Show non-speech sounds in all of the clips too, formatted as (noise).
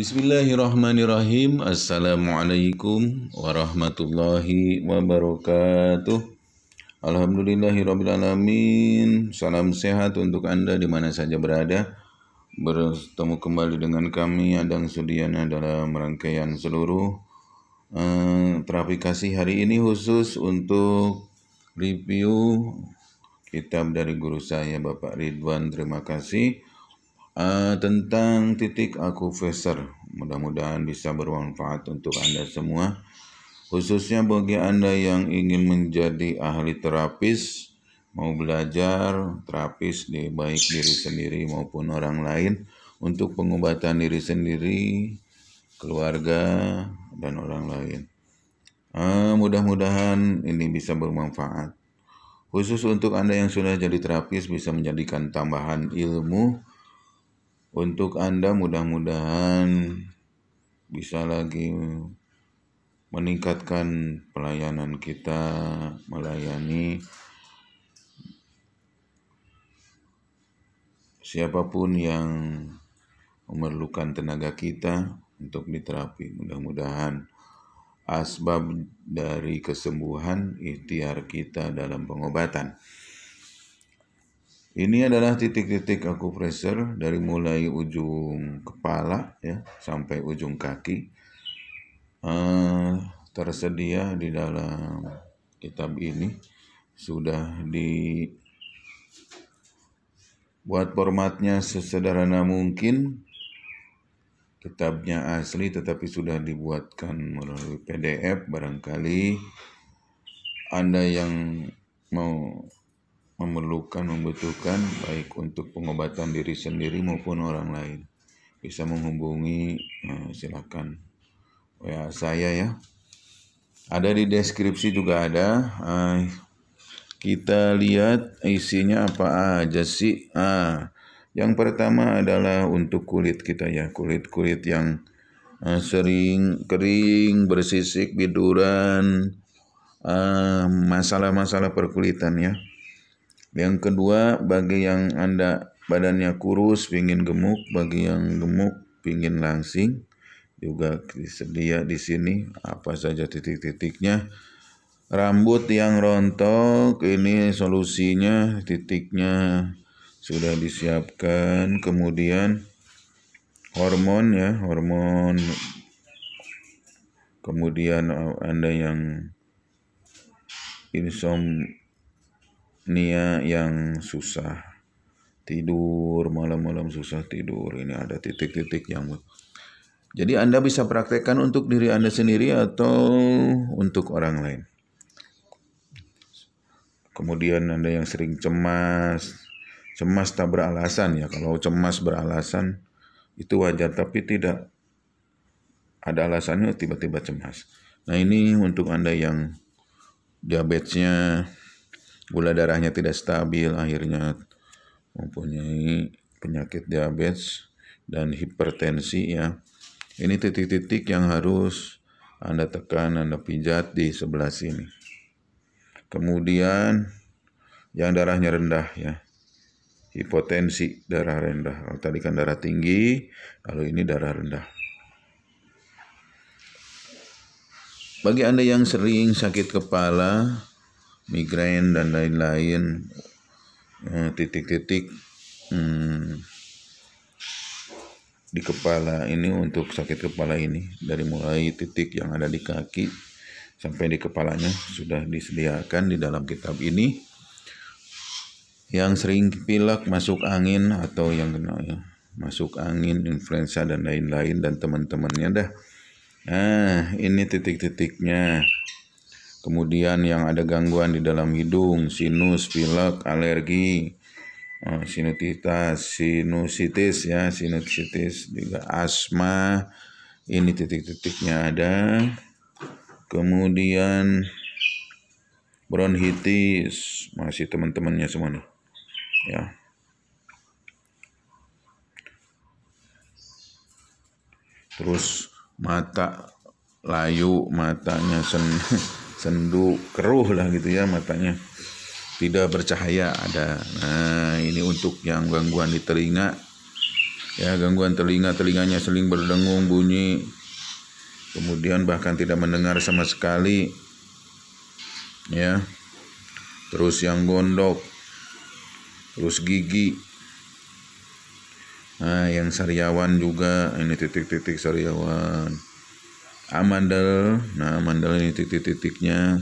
Bismillahirrahmanirrahim. Assalamualaikum warahmatullahi wabarakatuh. Alhamdulillahirrahmanirrahim Salam sehat untuk Anda di mana saja berada. Bertemu kembali dengan kami, Adang Sudiana, dalam rangkaian seluruh eh, hari ini khusus untuk review kitab dari guru saya, Bapak Ridwan. Terima kasih. Uh, tentang titik aku, akupressure Mudah-mudahan bisa bermanfaat untuk Anda semua, khususnya bagi Anda yang ingin menjadi ahli terapis, mau belajar terapis di baik diri sendiri maupun orang lain untuk pengobatan diri sendiri, keluarga, dan orang lain. Uh, mudah-mudahan ini bisa bermanfaat. Khusus untuk Anda yang sudah jadi terapis bisa menjadikan tambahan ilmu untuk Anda mudah-mudahan bisa lagi meningkatkan pelayanan kita, melayani siapapun yang memerlukan tenaga kita untuk diterapi. Mudah-mudahan asbab dari kesembuhan ikhtiar kita dalam pengobatan. Ini adalah titik-titik akupresur dari mulai ujung kepala ya sampai ujung kaki. Uh, tersedia di dalam kitab ini sudah di buat formatnya sesederhana mungkin kitabnya asli tetapi sudah dibuatkan melalui PDF barangkali Anda yang mau memerlukan, membutuhkan baik untuk pengobatan diri sendiri maupun orang lain. Bisa menghubungi nah, silakan ya saya ya. Ada di deskripsi juga ada. Kita lihat isinya apa aja sih. Ah, yang pertama adalah untuk kulit kita ya, kulit-kulit yang eh, sering kering, bersisik, biduran, eh, masalah-masalah perkulitan ya. Yang kedua, bagi yang Anda badannya kurus, pingin gemuk, bagi yang gemuk, pingin langsing, juga tersedia di sini apa saja titik-titiknya. Rambut yang rontok, ini solusinya titiknya sudah disiapkan. Kemudian hormon ya, hormon. Kemudian eh, Anda yang insomnia Nia yang susah tidur malam-malam susah tidur ini ada titik-titik yang jadi Anda bisa praktekkan untuk diri Anda sendiri atau untuk orang lain kemudian Anda yang sering cemas cemas tak beralasan ya kalau cemas beralasan itu wajar tapi tidak ada alasannya tiba-tiba cemas nah ini untuk Anda yang diabetesnya gula darahnya tidak stabil akhirnya mempunyai penyakit diabetes dan hipertensi ya ini titik-titik yang harus anda tekan Anda pijat di sebelah sini kemudian yang darahnya rendah ya hipotensi darah rendah kalau oh, tadi kan darah tinggi lalu ini darah rendah bagi Anda yang sering sakit kepala migrain dan lain-lain eh, titik-titik hmm, di kepala ini untuk sakit kepala ini dari mulai titik yang ada di kaki sampai di kepalanya sudah disediakan di dalam kitab ini yang sering pilek masuk angin atau yang kena ya, masuk angin influenza dan lain-lain dan teman-temannya dah ah ini titik-titiknya kemudian yang ada gangguan di dalam hidung, sinus, pilek, alergi, eh, sinusitis sinusitis ya, sinusitis juga asma. Ini titik-titiknya ada. Kemudian bronkitis masih teman-temannya semua nih. Ya. Terus mata layu, matanya sen (laughs) sendu keruh lah gitu ya matanya tidak bercahaya ada nah ini untuk yang gangguan di telinga ya gangguan telinga telinganya seling berdengung bunyi kemudian bahkan tidak mendengar sama sekali ya terus yang gondok terus gigi nah yang sariawan juga ini titik-titik sariawan amandel nah amandel ini titik-titiknya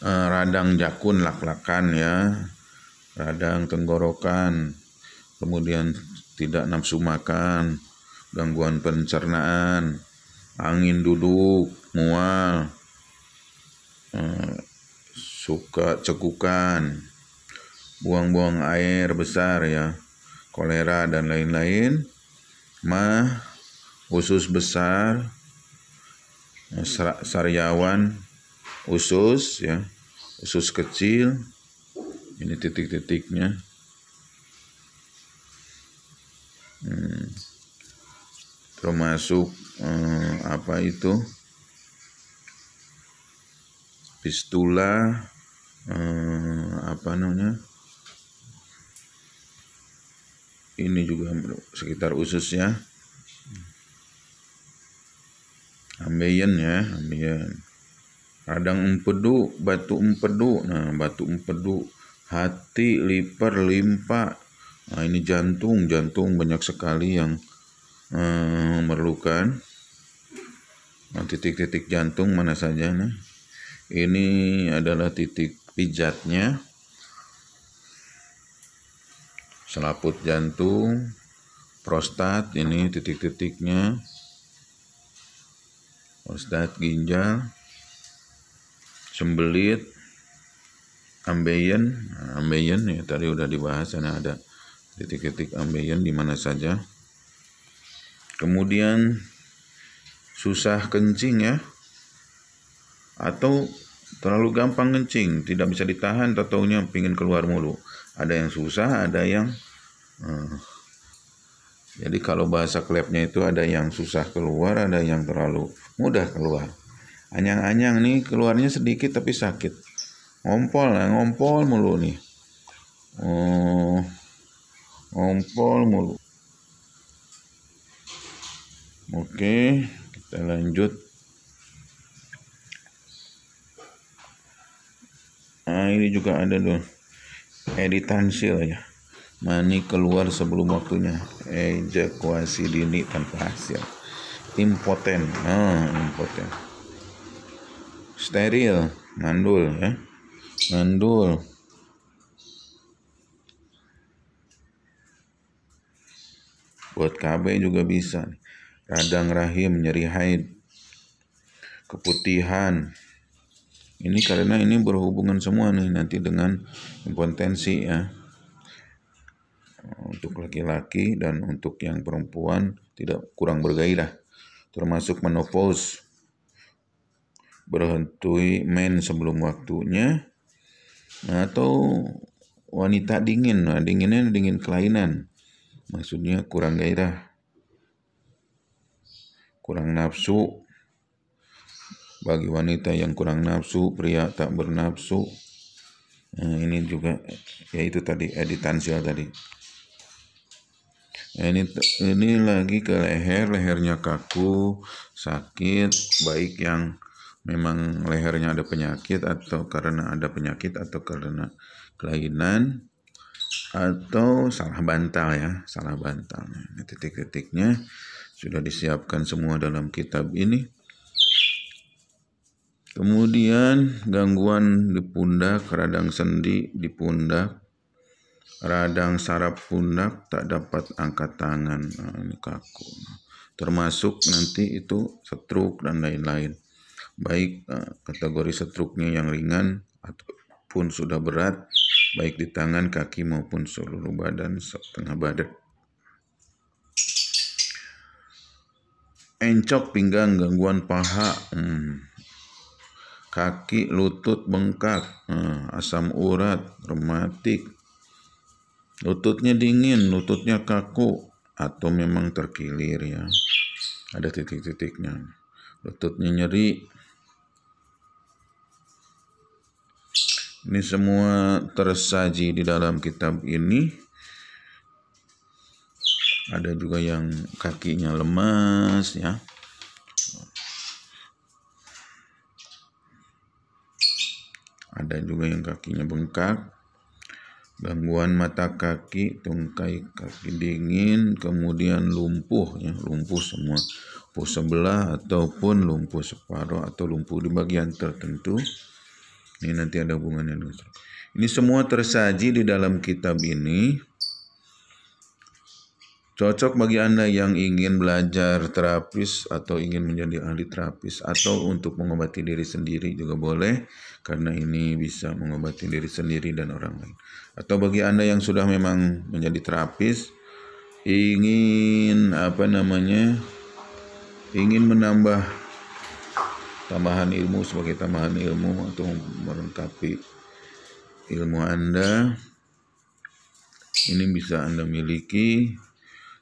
uh, radang jakun lak-lakan ya radang tenggorokan kemudian tidak nafsu makan gangguan pencernaan angin duduk mual uh, suka cekukan buang-buang air besar ya kolera dan lain-lain mah usus besar, eh, sariawan, usus ya, usus kecil. Ini titik-titiknya. Hmm. Termasuk eh, apa itu? Pistula eh, apa namanya? Ini juga sekitar ususnya. ambeien ya ambeien Radang empedu batu empedu nah batu empedu hati liver limpa nah ini jantung jantung banyak sekali yang memerlukan eh, memerlukan nah titik-titik jantung mana saja nah ini adalah titik pijatnya selaput jantung prostat ini titik-titiknya Ustadz ginjal, sembelit, ambeien, nah, ambeien ya tadi udah dibahas karena ada titik-titik ambeien di mana saja. Kemudian susah kencing ya atau terlalu gampang kencing tidak bisa ditahan tatonya pingin keluar mulu ada yang susah ada yang uh, jadi kalau bahasa klepnya itu ada yang susah keluar, ada yang terlalu mudah keluar. Anyang-anyang nih keluarnya sedikit tapi sakit. Ngompol, ngompol mulu nih. Oh, ngompol mulu. Oke, kita lanjut. Nah, ini juga ada tuh editan seal ya mani keluar sebelum waktunya Ejakuasi dini tanpa hasil impoten ah impoten steril mandul ya mandul buat KB juga bisa radang rahim nyeri haid keputihan ini karena ini berhubungan semua nih nanti dengan impotensi ya untuk laki-laki dan untuk yang perempuan tidak kurang bergairah, termasuk menopause, berhenti men sebelum waktunya, atau wanita dingin, nah, dinginnya dingin kelainan, maksudnya kurang gairah, kurang nafsu, bagi wanita yang kurang nafsu, pria tak bernafsu, Nah, ini juga yaitu tadi editan tadi ini ini lagi ke leher lehernya kaku sakit baik yang memang lehernya ada penyakit atau karena ada penyakit atau karena kelainan atau salah bantal ya salah bantal nah, titik-titiknya sudah disiapkan semua dalam kitab ini kemudian gangguan di pundak radang sendi di pundak radang saraf pundak tak dapat angkat tangan nah, ini kaku termasuk nanti itu setruk dan lain-lain baik eh, kategori setruknya yang ringan ataupun sudah berat baik di tangan kaki maupun seluruh badan setengah badan encok pinggang gangguan paha hmm. kaki lutut bengkak hmm. asam urat rematik lututnya dingin, lututnya kaku, atau memang terkilir ya. Ada titik-titiknya. Lututnya nyeri. Ini semua tersaji di dalam kitab ini. Ada juga yang kakinya lemas ya. Ada juga yang kakinya bengkak, gangguan mata kaki, tungkai kaki dingin, kemudian lumpuh ya, lumpuh semua, lumpuh sebelah ataupun lumpuh separuh atau lumpuh di bagian tertentu. Ini nanti ada hubungannya dengan ini semua tersaji di dalam kitab ini Cocok bagi Anda yang ingin belajar terapis atau ingin menjadi ahli terapis atau untuk mengobati diri sendiri juga boleh karena ini bisa mengobati diri sendiri dan orang lain. Atau bagi Anda yang sudah memang menjadi terapis ingin apa namanya? ingin menambah tambahan ilmu sebagai tambahan ilmu atau melengkapi ilmu Anda ini bisa Anda miliki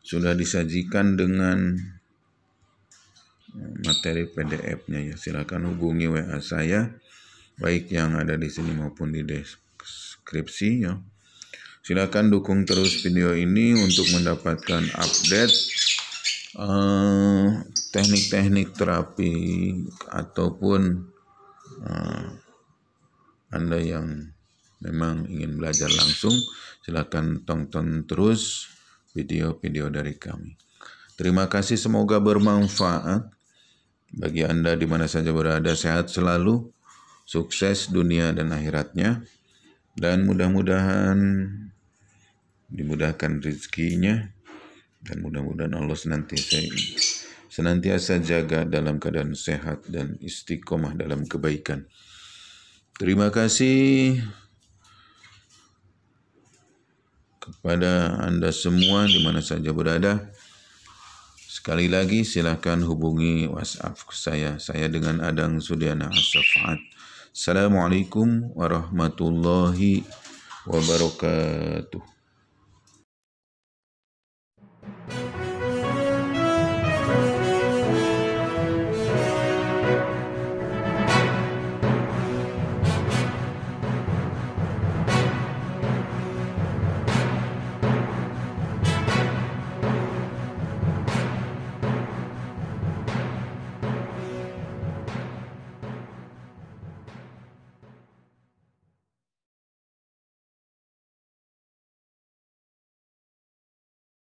sudah disajikan dengan eh, materi PDF-nya ya. Silakan hubungi WA saya baik yang ada di sini maupun di deskripsi ya. Silakan dukung terus video ini untuk mendapatkan update eh, teknik-teknik uh, terapi ataupun uh, Anda yang memang ingin belajar langsung silakan tonton terus video-video dari kami. Terima kasih, semoga bermanfaat bagi Anda di mana saja berada, sehat selalu, sukses dunia dan akhiratnya, dan mudah-mudahan dimudahkan rezekinya, dan mudah-mudahan Allah senantiasa, senantiasa jaga dalam keadaan sehat dan istiqomah dalam kebaikan. Terima kasih. kepada Anda semua di mana saja berada. Sekali lagi silahkan hubungi WhatsApp saya. Saya dengan Adang Sudiana as Assalamualaikum warahmatullahi wabarakatuh.